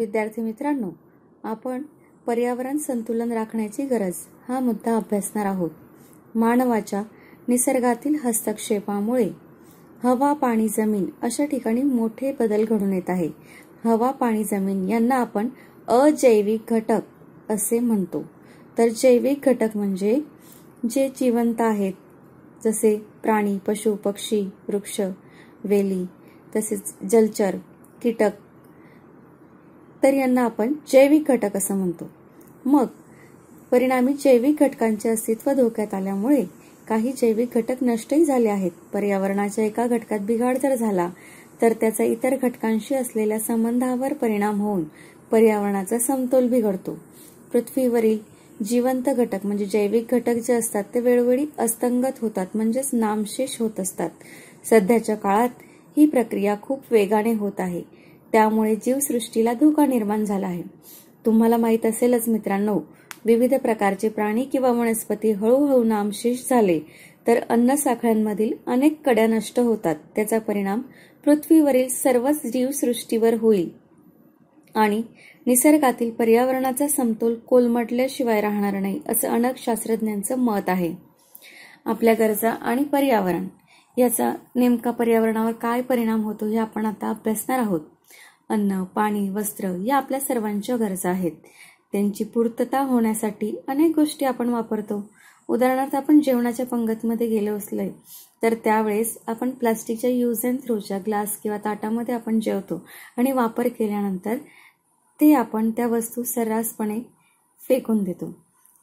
विद्यार्थी मित्रांनो आपण पर्यावरण संतुलन राखण्याची गरज हा मुद्दा अभ्यासणार आहोत मानवाच्या निसर्गातील हस्तक्षेपामुळे हवा पाणी जमीन अशा ठिकाणी मोठे बदल घडून येत आहे हवा पाणी जमीन यांना आपण अजैविक घटक असे म्हणतो तर जैविक घटक म्हणजे जे जिवंत आहेत जसे प्राणी पशु पक्षी वृक्ष वेली तसेच जलचर कीटक तर यांना आपण जैविक घटक असं म्हणतो मग परिणामी जैविक घटकांचे अस्तित्व धोक्यात आल्यामुळे काही जैविक घटक नष्टही झाले आहेत पर्यावरणाच्या एका घटकात बिघाड जर झाला तर त्याचा इतर घटकांशी असलेल्या संबंधावर परिणाम होऊन पर्यावरणाचा समतोल बिघडतो पृथ्वीवरील जिवंत घटक म्हणजे जैविक घटक जे असतात ते वेळोवेळी अस्तंगत होतात म्हणजेच नामशेष होत असतात सध्याच्या काळात ही प्रक्रिया खूप वेगाने होत आहे त्यामुळे जीवसृष्टीला धोका निर्माण झाला आहे तुम्हाला माहीत असेलच मित्रांनो विविध प्रकारचे प्राणी किंवा वनस्पती हळूहळू नामशेष झाले तर अन्न साखळ्यांमधील अनेक कड्या नष्ट होतात त्याचा परिणाम पृथ्वीवरील सर्वच जीवसृष्टीवर होईल आणि निसर्गातील पर्यावरणाचा समतोल कोलमटल्याशिवाय राहणार नाही असं अनेक शास्त्रज्ञांचं मत आहे आपल्या गरजा आणि पर्यावरण याचा नेमका पर्यावरणावर काय परिणाम होतो हे आपण आता अभ्यासणार आहोत अन्न पाणी वस्त्र या आपल्या सर्वांच्या गरजा आहेत त्यांची पूर्तता होण्यासाठी अनेक गोष्टी आपण वापरतो उदाहरणार्थ आपण जेवणाच्या पंगतमध्ये गेलो असले तर त्यावेळेस आपण प्लास्टिकच्या यूज अँड थ्रोच्या ग्लास किंवा ताटामध्ये आपण जेवतो आणि वापर केल्यानंतर ते आपण त्या वस्तू सर्रासपणे फेकून देतो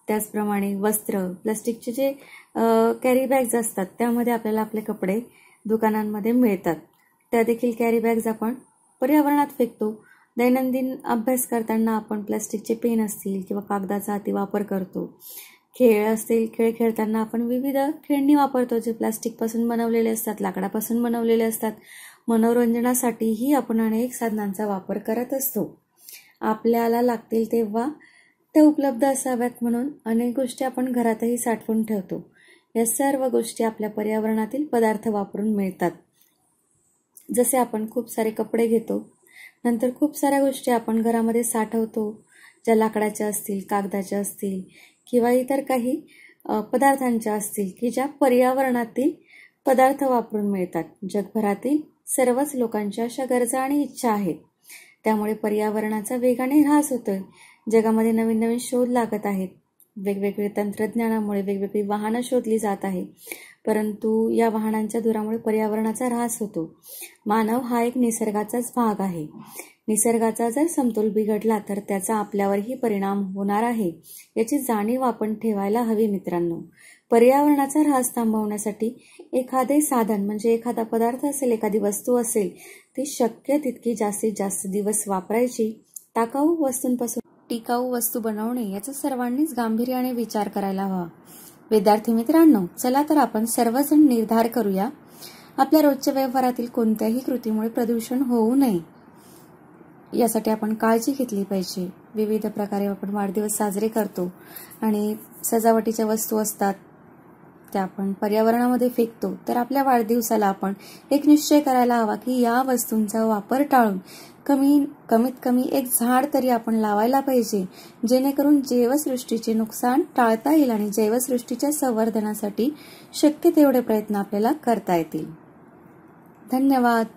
त्याचप्रमाणे वस्त्र प्लास्टिकचे जे कॅरी बॅग्स असतात त्यामध्ये आपल्याला आपले कपडे दुकानांमध्ये मिळतात त्या देखील कॅरी बॅग्स आपण पर्यावरणात फेकतो दैनंदिन अभ्यास करताना आपण प्लास्टिकचे पेन असतील किंवा कागदाचा अतिवापर करतो खेळ असतील खेळ खेळताना आपण विविध खेळणी वापरतो जे प्लास्टिकपासून बनवलेले असतात लाकडापासून बनवलेले असतात मनोरंजनासाठीही आपण अनेक साधनांचा वापर करत असतो आपल्याला लागतील तेव्हा त्या उपलब्ध असाव्यात म्हणून अनेक गोष्टी आपण घरातही साठवून ठेवतो या सर्व गोष्टी आपल्या पर्यावरणातील पदार्थ वापरून मिळतात जसे आपण खूप सारे कपडे घेतो नंतर खूप साऱ्या गोष्टी आपण घरामध्ये साठवतो ज्या लाकडाच्या असतील कागदाच्या असतील किंवा इतर काही पदार्थांच्या असतील की ज्या पर्यावरणातील पदार्थ वापरून मिळतात जगभरातील सर्वच लोकांच्या अशा गरजा आणि इच्छा आहेत त्यामुळे पर्यावरणाचा वेगाने ऱ्हास होतोय जगामध्ये नवीन नवीन शोध लागत आहेत वेगवेगळे तंत्रज्ञानामुळे वेगवेगळी वाहनं शोधली जात आहे परंतु या वाहनांच्या धुरामुळे पर्यावरणाचा ऱ्हास होतो मानव हा एक निसर्गाचाच भाग आहे निसर्गाचा जर समतोल बिघडला तर त्याचा आपल्यावरही परिणाम होणार आहे याची जाणीव आपण ठेवायला हवी मित्रांनो पर्यावरणाचा ऱ्हास थांबवण्यासाठी एखादे साधन म्हणजे एखादा पदार्थ असेल एखादी वस्तू असेल ती शक्य तितकी जास्तीत जास्त दिवस वापरायची टाकाऊ वस्तूंपासून टिकाऊ वस्तू बनवणे याचा सर्वांनीच गांभीर्याने विचार करायला हवा विद्यार्थी मित्रांनो चला तर आपण सर्वजण निर्धार करूया आपल्या रोजच्या व्यवहारातील कोणत्याही कृतीमुळे प्रदूषण होऊ नये यासाठी आपण काळजी घेतली पाहिजे विविध प्रकारे आपण वाढदिवस साजरे करतो आणि सजावटीच्या वस्तू असतात त्या आपण पर्यावरणामध्ये फेकतो तर आपल्या वाढदिवसाला आपण एक निश्चय करायला हवा की या वस्तूंचा वापर टाळून कमी कमीत कमी एक झाड तरी आपण लावायला पाहिजे जेणेकरून जैवसृष्टीचे नुकसान टाळता येईल आणि जैवसृष्टीच्या संवर्धनासाठी शक्य तेवढे प्रयत्न आपल्याला करता येतील धन्यवाद